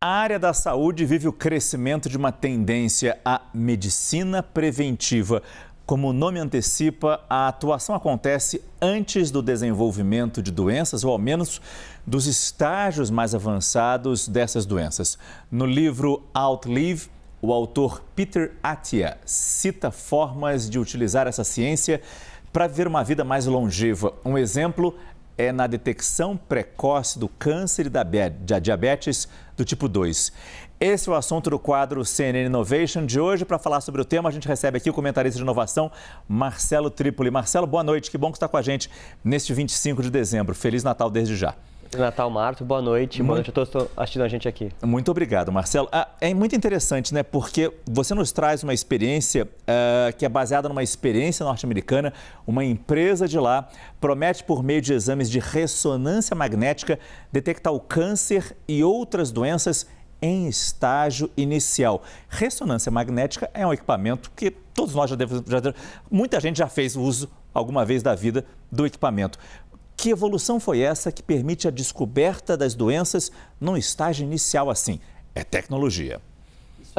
A área da saúde vive o crescimento de uma tendência à medicina preventiva. Como o nome antecipa, a atuação acontece antes do desenvolvimento de doenças, ou ao menos dos estágios mais avançados dessas doenças. No livro Outlive, o autor Peter Attia cita formas de utilizar essa ciência para viver uma vida mais longeva. Um exemplo é na detecção precoce do câncer e da diabetes do tipo 2. Esse é o assunto do quadro CNN Innovation de hoje. Para falar sobre o tema, a gente recebe aqui o comentarista de inovação, Marcelo Tripoli. Marcelo, boa noite. Que bom que está com a gente neste 25 de dezembro. Feliz Natal desde já. Natal Marto, boa noite. Boa noite a todos que estão assistindo a gente aqui. Muito obrigado, Marcelo. Ah, é muito interessante, né? Porque você nos traz uma experiência uh, que é baseada numa experiência norte-americana. Uma empresa de lá promete, por meio de exames de ressonância magnética, detectar o câncer e outras doenças em estágio inicial. Ressonância magnética é um equipamento que todos nós já devemos. Já, muita gente já fez uso alguma vez da vida do equipamento. Que evolução foi essa que permite a descoberta das doenças num estágio inicial assim? É tecnologia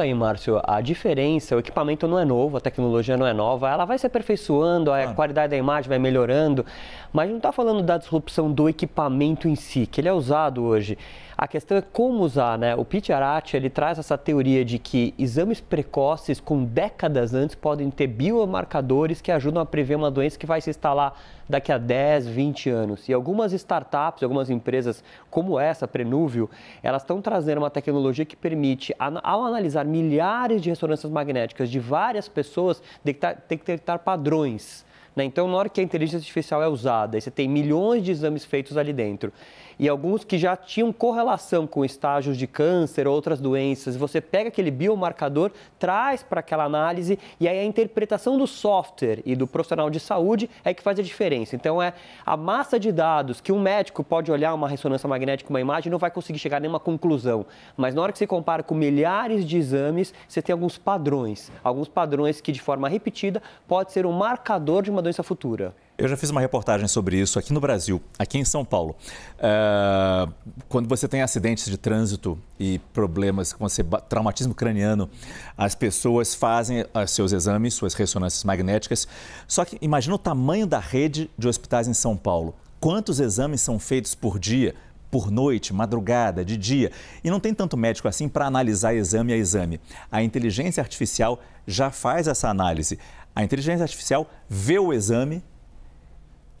isso aí, Márcio. A diferença, o equipamento não é novo, a tecnologia não é nova, ela vai se aperfeiçoando, a ah. qualidade da imagem vai melhorando, mas não está falando da disrupção do equipamento em si, que ele é usado hoje. A questão é como usar, né? O Pete Arati, ele traz essa teoria de que exames precoces com décadas antes podem ter biomarcadores que ajudam a prever uma doença que vai se instalar daqui a 10, 20 anos. E algumas startups, algumas empresas como essa, Prenúvio, elas estão trazendo uma tecnologia que permite, ao analisar milhares de ressonâncias magnéticas de várias pessoas, detectar, tá, detectar padrões. Né? Então, na hora que a inteligência artificial é usada, você tem milhões de exames feitos ali dentro, e alguns que já tinham correlação com estágios de câncer, outras doenças, você pega aquele biomarcador, traz para aquela análise, e aí a interpretação do software e do profissional de saúde é que faz a diferença. Então, é a massa de dados que um médico pode olhar uma ressonância magnética, uma imagem, não vai conseguir chegar a nenhuma conclusão. Mas na hora que você compara com milhares de exames, você tem alguns padrões, alguns padrões que de forma repetida pode ser um marcador de uma uma doença futura. Eu já fiz uma reportagem sobre isso aqui no Brasil, aqui em São Paulo. É, quando você tem acidentes de trânsito e problemas com traumatismo craniano, as pessoas fazem eh, seus exames, suas ressonâncias magnéticas. Só que imagina o tamanho da rede de hospitais em São Paulo. Quantos exames são feitos por dia? por noite, madrugada, de dia. E não tem tanto médico assim para analisar exame a exame. A inteligência artificial já faz essa análise. A inteligência artificial vê o exame,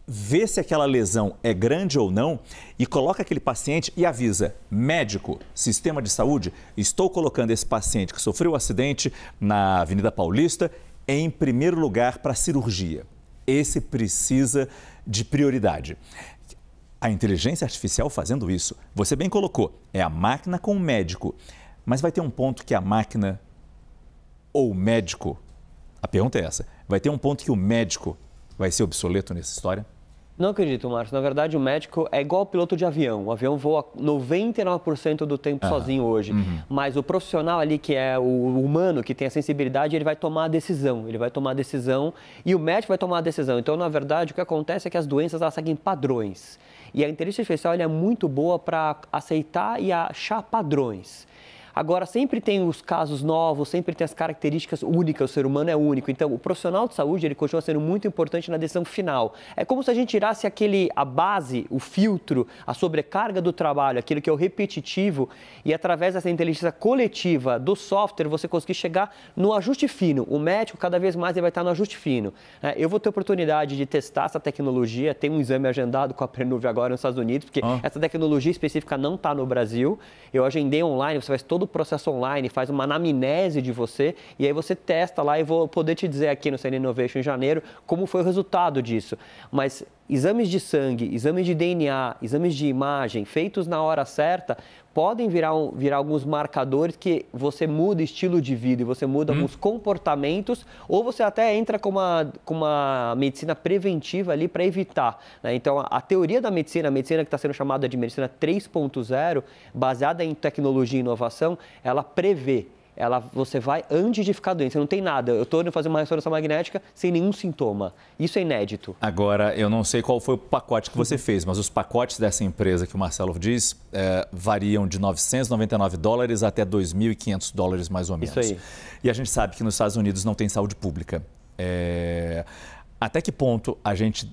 vê se aquela lesão é grande ou não e coloca aquele paciente e avisa: médico, sistema de saúde, estou colocando esse paciente que sofreu o um acidente na Avenida Paulista em primeiro lugar para cirurgia. Esse precisa de prioridade. A inteligência artificial fazendo isso, você bem colocou, é a máquina com o médico. Mas vai ter um ponto que a máquina ou o médico a pergunta é essa: vai ter um ponto que o médico vai ser obsoleto nessa história? Não acredito, Márcio. Na verdade, o médico é igual ao piloto de avião. O avião voa 99% do tempo ah, sozinho hoje. Uhum. Mas o profissional ali, que é o humano, que tem a sensibilidade, ele vai tomar a decisão. Ele vai tomar a decisão e o médico vai tomar a decisão. Então, na verdade, o que acontece é que as doenças elas seguem padrões. E a inteligência artificial é muito boa para aceitar e achar padrões. Agora, sempre tem os casos novos, sempre tem as características únicas, o ser humano é único. Então, o profissional de saúde, ele continua sendo muito importante na decisão final. É como se a gente tirasse aquele, a base, o filtro, a sobrecarga do trabalho, aquilo que é o repetitivo, e através dessa inteligência coletiva do software, você conseguir chegar no ajuste fino. O médico, cada vez mais, ele vai estar no ajuste fino. Né? Eu vou ter oportunidade de testar essa tecnologia, tem um exame agendado com a Prenuve agora nos Estados Unidos, porque ah. essa tecnologia específica não está no Brasil. Eu agendei online, você faz todo todo o processo online, faz uma anamnese de você e aí você testa lá e vou poder te dizer aqui no CN Innovation em janeiro como foi o resultado disso. Mas exames de sangue, exames de DNA, exames de imagem feitos na hora certa podem virar, um, virar alguns marcadores que você muda estilo de vida e você muda hum. alguns comportamentos ou você até entra com uma, com uma medicina preventiva ali para evitar. Né? Então, a, a, teoria da medicina, a medicina que está sendo chamada de medicina 3.0, baseada em tecnologia e inovação, ela prevê ela, você vai antes de ficar doente. Você não tem nada. Eu estou indo fazer uma ressonância magnética sem nenhum sintoma. Isso é inédito. Agora, eu não sei qual foi o pacote que você uhum. fez, mas os pacotes dessa empresa que o Marcelo diz é, variam de 999 dólares até 2.500 dólares, mais ou menos. Isso aí. E a gente sabe que nos Estados Unidos não tem saúde pública. É... Até que ponto a gente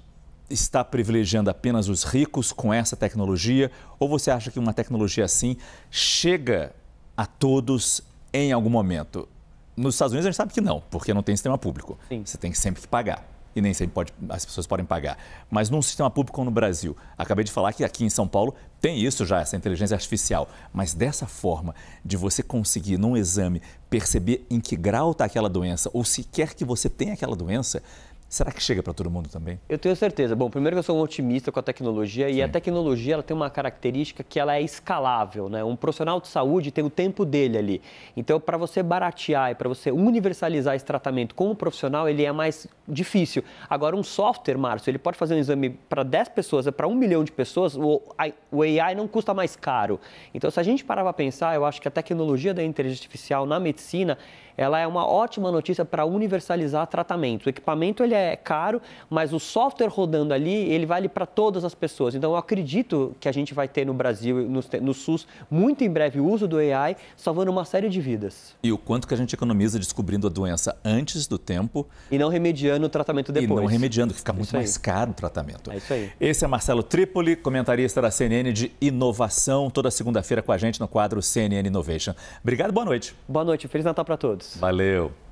está privilegiando apenas os ricos com essa tecnologia? Ou você acha que uma tecnologia assim chega a todos em algum momento. Nos Estados Unidos a gente sabe que não, porque não tem sistema público. Sim. Você tem sempre que pagar. E nem sempre pode, as pessoas podem pagar. Mas num sistema público como no Brasil, acabei de falar que aqui em São Paulo tem isso já, essa inteligência artificial. Mas dessa forma, de você conseguir num exame perceber em que grau está aquela doença, ou se quer que você tenha aquela doença, Será que chega para todo mundo também? Eu tenho certeza. Bom, primeiro que eu sou um otimista com a tecnologia Sim. e a tecnologia ela tem uma característica que ela é escalável, né? Um profissional de saúde tem o tempo dele ali. Então, para você baratear e para você universalizar esse tratamento com o profissional, ele é mais difícil. Agora, um software, Márcio, ele pode fazer um exame para 10 pessoas, é para um milhão de pessoas, o AI não custa mais caro. Então, se a gente parar para pensar, eu acho que a tecnologia da inteligência artificial na medicina, ela é uma ótima notícia para universalizar tratamento. O equipamento ele é é caro, mas o software rodando ali, ele vale para todas as pessoas. Então, eu acredito que a gente vai ter no Brasil, no, no SUS, muito em breve o uso do AI, salvando uma série de vidas. E o quanto que a gente economiza descobrindo a doença antes do tempo. E não remediando o tratamento depois. E não remediando, que fica é muito mais caro o tratamento. É isso aí. Esse é Marcelo Trípoli, comentarista da CNN de inovação, toda segunda-feira com a gente no quadro CNN Innovation. Obrigado, boa noite. Boa noite, Feliz Natal para todos. Valeu.